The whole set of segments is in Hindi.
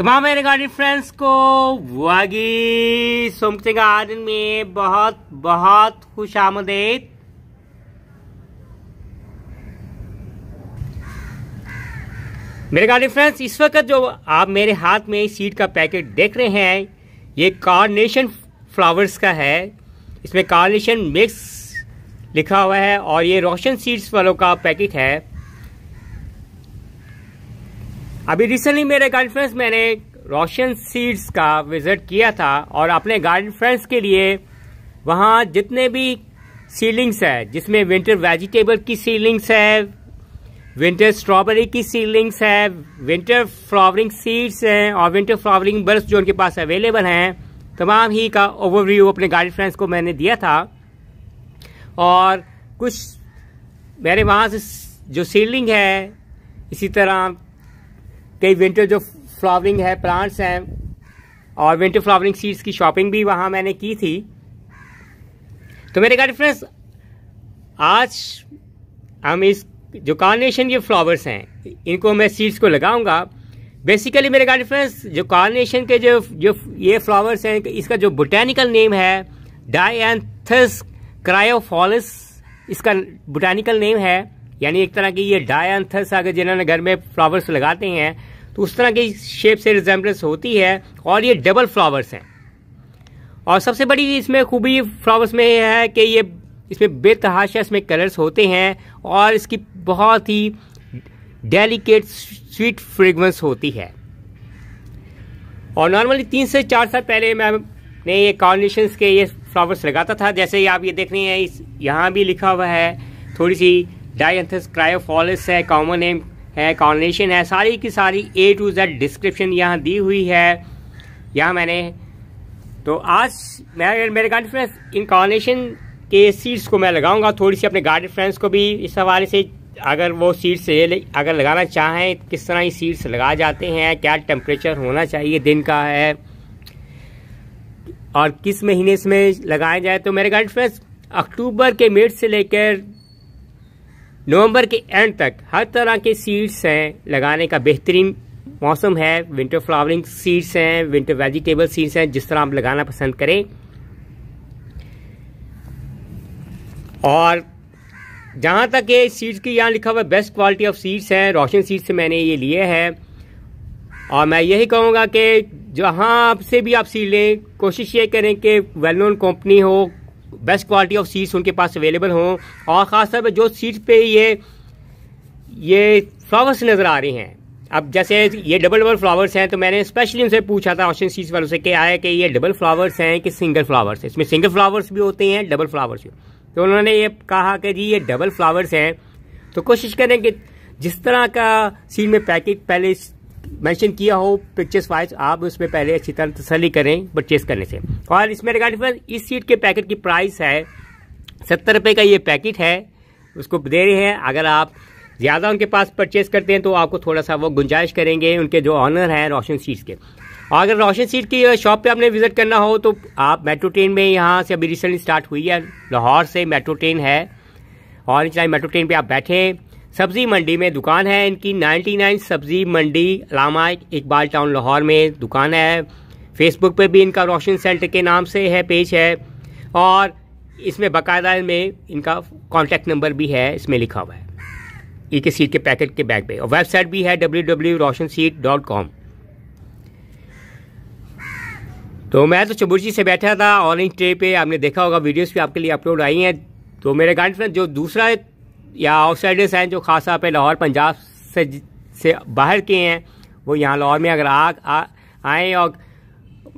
तमाम तो मेरे गाड़ी फ्रेंड्स को वागी सोमते गार्डन में बहुत बहुत खुश आमदेद मेरे गाड़ी फ्रेंड्स इस वक्त जो आप मेरे हाथ में सीड का पैकेट देख रहे हैं ये कार्नेशन फ्लावर्स का है इसमें कार्नेशन मिक्स लिखा हुआ है और ये रोशन सीड्स वालों का पैकेट है अभी रिसेंटली मेरे गार्डन फ्रेंड्स मैंने रोशन सीड्स का विजिट किया था और अपने गार्डन फ्रेंड्स के लिए वहाँ जितने भी सीलिंग्स है जिसमें विंटर वेजिटेबल की सीलिंग्स है विंटर स्ट्रॉबेरी की सीलिंग्स है विंटर फ्लावरिंग सीड्स हैं और विंटर फ्लावरिंग बर्ड्स जो उनके पास अवेलेबल हैं तमाम ही का ओवरव्यू अपने गार्डन फ्रेंड्स को मैंने दिया था और कुछ मेरे वहाँ से जो सीलिंग है इसी तरह कई विंटर जो फ्लावरिंग है प्लांट्स हैं और विंटर फ्लावरिंग सीड्स की शॉपिंग भी वहाँ मैंने की थी तो मेरे ख्याल फ्रेंड्स आज हम इस जो कार्नेशन के फ्लावर्स हैं इनको मैं सीड्स को लगाऊंगा बेसिकली मेरे कहा फ्रेंड्स जो कार्नेशन के जो जो ये फ्लावर्स हैं इसका जो बोटेनिकल नेम है डायंथस क्रायोफॉलिस इसका बोटेनिकल नेम है यानी एक तरह की ये डायंथस अगर जिन्होंने घर में फ्लावर्स लगाते हैं उस तरह की शेप से रिजेम्बलेंस होती है और ये डबल फ्लावर्स हैं और सबसे बड़ी इसमें खूबी फ्लावर्स में यह है कि ये इसमें बेतहाशा इसमें कलर्स होते हैं और इसकी बहुत ही डेलिकेट स्वीट फ्रेगरेंस होती है और नॉर्मली तीन से चार साल पहले मैं ने ये कॉर्निशन के ये फ्लावर्स लगाता था जैसे ही आप ये देख रहे हैं इस यहाँ भी लिखा हुआ है थोड़ी सी डाइंथस क्रायोफॉलिस है कॉमन नेम है कॉन्लेशन है सारी की सारी ए टू जेड डिस्क्रिप्शन यहाँ दी हुई है यहाँ मैंने तो आज मैं मेरे गार्डन फ्रेंड्स इन कॉन्लेशन के सीड्स को मैं लगाऊंगा थोड़ी सी अपने गार्डन फ्रेंड्स को भी इस हवाले से अगर वो सीड्स अगर लगाना चाहें किस तरह ये सीड्स लगा जाते हैं क्या टेम्परेचर होना चाहिए दिन का है और किस महीने इसमें लगाया जाए तो मेरे गार्डन फ्रेंड्स अक्टूबर के मिड से लेकर नवंबर के एंड तक हर तरह के सीड्स हैं लगाने का बेहतरीन मौसम है विंटर फ्लावरिंग सीड्स हैं विंटर वेजिटेबल सीड्स हैं जिस तरह आप लगाना पसंद करें और जहां तक ये सीड्स की यहाँ लिखा हुआ बेस्ट क्वालिटी ऑफ सीड्स हैं रोशन सीड्स से मैंने ये लिए हैं और मैं यही कहूँगा कि जहाँ आपसे भी आप सीड लें कोशिश ये करें कि वेल नोन कंपनी हो बेस्ट क्वालिटी ऑफ सीट्स उनके पास अवेलेबल हों और ख़ासतौर पर जो सीट पे ये ये फ्लावर्स नज़र आ रही हैं अब जैसे ये डबल डबल फ्लावर्स हैं तो मैंने स्पेशली उनसे पूछा था ऑप्शन सीट्स वालों से क्या है कि ये डबल फ्लावर्स हैं कि सिंगल फ्लावर्स हैं इसमें सिंगल फ्लावर्स भी होते हैं डबल फ्लावर्स भी तो उन्होंने ये कहा कि जी ये डबल फ्लावर्स हैं तो कोशिश करें कि जिस तरह का सीड में पैकेट पहले मेंशन किया हो पिक्चर्स वाइज आप उसमें पहले अच्छी तरह तसली करें परचेस करने से और इसमें रिगार्डिंग इस सीट के पैकेट की प्राइस है सत्तर रुपये का ये पैकेट है उसको दे रहे हैं अगर आप ज़्यादा उनके पास परचेस करते हैं तो आपको थोड़ा सा वो गुंजाइश करेंगे उनके जो ऑनर हैं रोशन सीट्स के और अगर रोशन सीट की शॉप पे आपने विज़िट करना हो तो आप मेट्रो ट्रेन में यहाँ से अभी रिसेंटली स्टार्ट हुई है लाहौर से मेट्रो ट्रेन है और इस मेट्रो ट्रेन पर आप बैठें सब्जी मंडी में दुकान है इनकी 99 सब्जी मंडी लामा इकबाल टाउन लाहौर में दुकान है फेसबुक पे भी इनका रोशन सेंटर के नाम से है पेज है और इसमें बाकायदा में इनका कॉन्टैक्ट नंबर भी है इसमें लिखा हुआ है एक सीट के पैकेट के बैग पे और वेबसाइट भी है W W Roshan seed dot com तो मैं तो चबुर्ची से बैठा था ऑरेंज ट्रे पे आपने देखा होगा वीडियोस भी आपके लिए अपलोड आई हैं तो मेरे गार्ड फ्रेंड जो दूसरा या आउटसाइडर्स हैं जो खासा पर लाहौर पंजाब से से बाहर के हैं वो यहाँ लाहौर में अगर आ, आए और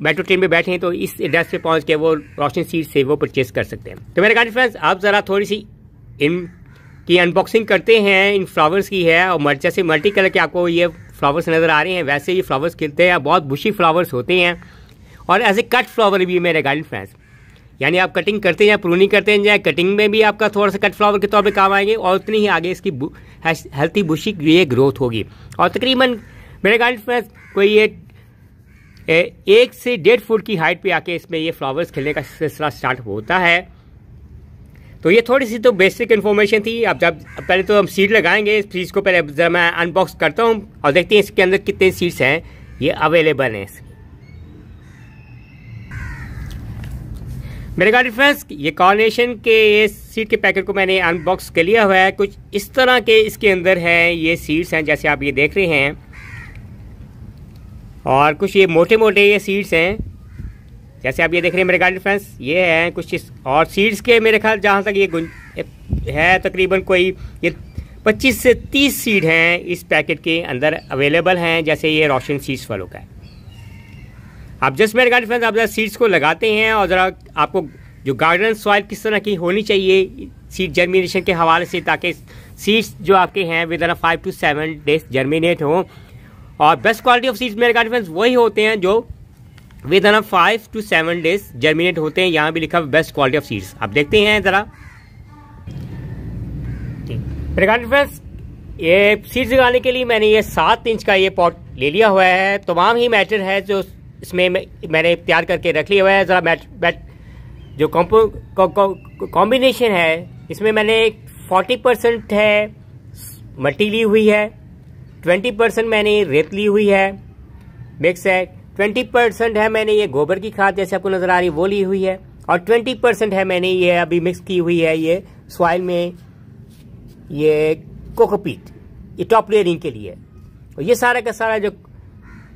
मेट्रो ट्रेन में हैं तो इस एड्रेस पे पहुँच के वो रोशन सीट से वो परचेस कर सकते हैं तो मेरे गाड़ी फ्रेंड्स आप ज़रा थोड़ी सी इन की अनबॉक्सिंग करते हैं इन फ्लावर्स की है और मर, जैसे मल्टी कलर के आपको ये फ्लावर्स नज़र आ रहे हैं वैसे ये फ्लावर्स खिलते हैं बहुत बुशी फ्लावर्स होते हैं और ऐसे कट फ्लावर भी है मेरे गार्डन फ्रेंड्स यानी आप कटिंग करते हैं या प्रूनिंग करते हैं या कटिंग में भी आपका थोड़ा सा कट फ्लावर के तौर पर काम आएंगे और उतनी ही आगे इसकी हेल्थी बुशी ये ग्रोथ होगी और तकरीबन मेरे ख्याल में कोई ये ए, एक से डेढ़ फुट की हाइट पे आके इसमें ये फ्लावर्स खिलने का सिलसिला स्टार्ट होता है तो ये थोड़ी सी तो बेसिक इन्फॉर्मेशन थी अब जब पहले तो हम सीड लगाएंगे इस फ्रीज को पहले जब मैं अनबॉक्स करता हूँ और देखते हैं इसके अंदर कितने सीड्स हैं ये अवेलेबल हैं मेरे गाड़ी डिफ्रेंस ये कॉर्नेशन के ये सीट के पैकेट को मैंने अनबॉक्स कर लिया हुआ है कुछ इस तरह के इसके अंदर हैं ये सीट्स हैं जैसे आप ये देख रहे हैं और कुछ ये मोटे मोटे ये सीट्स हैं जैसे आप ये देख रहे हैं मेरे गाड़ी डिफ्रेंस ये हैं कुछ इस और सीट्स के मेरे ख्याल जहाँ तक ये गुंज है तकरीबन कोई ये पच्चीस से तीस सीट हैं इस पैकेट के अंदर अवेलेबल हैं जैसे ये रोशन सीट्स वालों का है आप जस्ट मेरे गार्डन फ्रेंड्स आप ज़रा सीड्स को लगाते हैं और ज़रा आपको जो गार्डन सॉइल किस तरह की होनी चाहिए सीड जर्मिनेशन के हवाले से ताकि सीड्स जो आपके हैं वे ज़रा five to seven days germinate हों और बेस्ट क्वालिटी ऑफ सीड्स मेरे गार्डन फ्रेंड्स वही होते हैं जो within five to seven days germinate होते हैं यहाँ भी लिखा बेस्ट क्वालिटी ऑफ सीड्स आप देखते हैं ज़रा मेरे गार्डन फ्रेंड्स ये सीड्स लगाने के लिए मैंने ये सात इंच का ये पॉट ले लिया हुआ है तमाम ही मैटर है जो इसमें मैंने तैयार करके रख लिया हुआ है ज़रा मैच मैच जो कॉम्बिनेशन है इसमें मैंने फोर्टी परसेंट है मट्टी ली हुई है ट्वेंटी परसेंट मैंने रेत ली हुई है मिक्स है ट्वेंटी परसेंट है मैंने ये गोबर की खाद जैसे आपको नज़र आ रही वो ली हुई है और ट्वेंटी परसेंट है मैंने ये अभी मिक्स की हुई है ये सॉइल में ये कोकोपीट ये टॉप लेयरिंग के लिए और ये सारा का सारा जो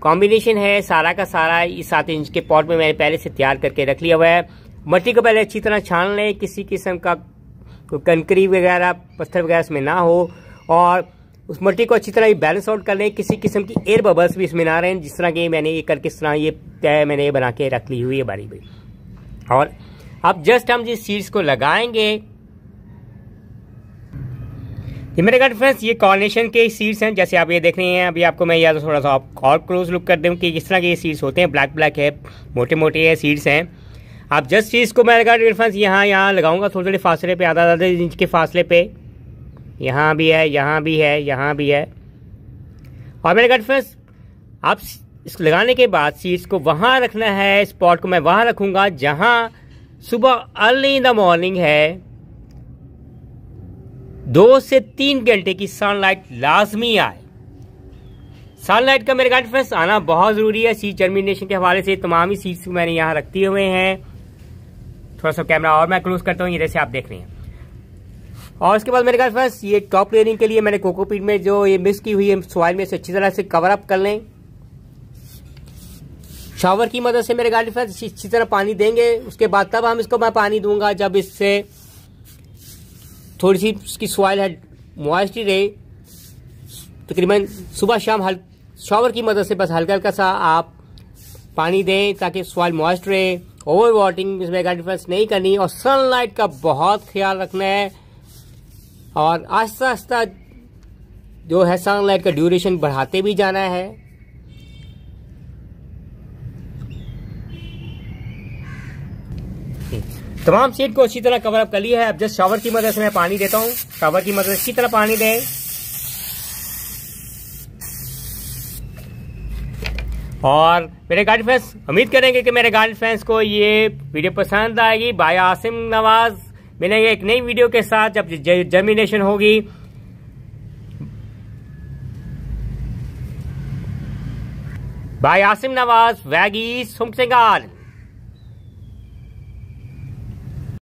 कॉम्बिनेशन है सारा का सारा इस सात इंच के पॉट में मैंने पहले से तैयार करके रख लिया हुआ है मट्टी को पहले अच्छी तरह छान लें किसी किस्म का कंक्री वगैरह पत्थर वगैरह इसमें ना हो और उस मट्टी को अच्छी तरह बैलेंस आउट कर लें किसी किस्म की एयर बबल्स भी इसमें ना रहें जिस तरह के मैंने ये करके इस तरह ये तय मैंने ये बना के रख ली हुई है बारी बारी और अब जस्ट हम जिस चीज़ को लगाएंगे ये मेरे घर फ्रेंड्स ये कॉर्नेशन के सीड्स हैं जैसे आप ये देख रहे हैं अभी आपको मैं या तो थोड़ा सा और क्लोज लुक कर दूँ कि किस तरह के ये सीड्स होते हैं ब्लैक ब्लैक है मोटे मोटे है सीड्स हैं आप जस्ट चीज़ को मेरे घर फ्रेंड्स यहाँ यहाँ लगाऊंगा थोड़े थोड़े फासले पे आधा आधा इंच के फासले पे यहाँ भी है यहाँ भी है यहाँ भी है और मेरे घर फ्रेंड्स आप इसको लगाने के बाद सीड्स को वहाँ रखना है स्पॉट को मैं वहाँ रखूँगा जहाँ सुबह अर्ली इन द मॉर्निंग है दो से तीन घंटे की सनलाइट लाजमी आए सनलाइट का मेरे गाइड फ्रेंड्स आना बहुत ज़रूरी है सीट जर्मिनेशन के हवाले से तमाम ही सीट्स मैंने यहाँ रखते हुए हैं थोड़ा सा कैमरा और मैं क्लोज करता हूँ ये जैसे आप देख रहे हैं और उसके बाद मेरे ख्याल फ्रेंड्स ये टॉप लेयरिंग के लिए मैंने कोकोपीट में जो ये मिस की हुई है सॉइल में इसे अच्छी तरह से कवर अप कर लें शावर की मदद से मेरे गाड़ी फ्रेंड्स अच्छी तरह पानी देंगे उसके बाद तब हम इसको मैं पानी दूंगा जब इससे थोड़ी सी उसकी सॉइल है मॉइस्टी रहे तकरीबन सुबह शाम हल शॉवर की मदद से बस हल्का हल्का सा आप पानी दें ताकि सॉइल मॉइस्ट रहे ओवर वाटिंग इसमें डिफरेंस नहीं करनी और सनलाइट का बहुत ख्याल रखना है और आस्ता आस्ता जो है सनलाइट का ड्यूरेशन बढ़ाते भी जाना है तमाम सीट को अच्छी तरह कवर अप कर लिया है अब जस्ट शावर की मदद से मैं पानी देता हूँ शावर की मदद अच्छी तरह पानी दें और मेरे गार्डन फैंस उम्मीद करेंगे कि मेरे गार्डन फैंस को ये वीडियो पसंद आएगी भाई आसिम नवाज मिलेंगे एक नई वीडियो के साथ जब जर्मिनेशन होगी भाई आसिम नवाज वैगी सुमसिंगार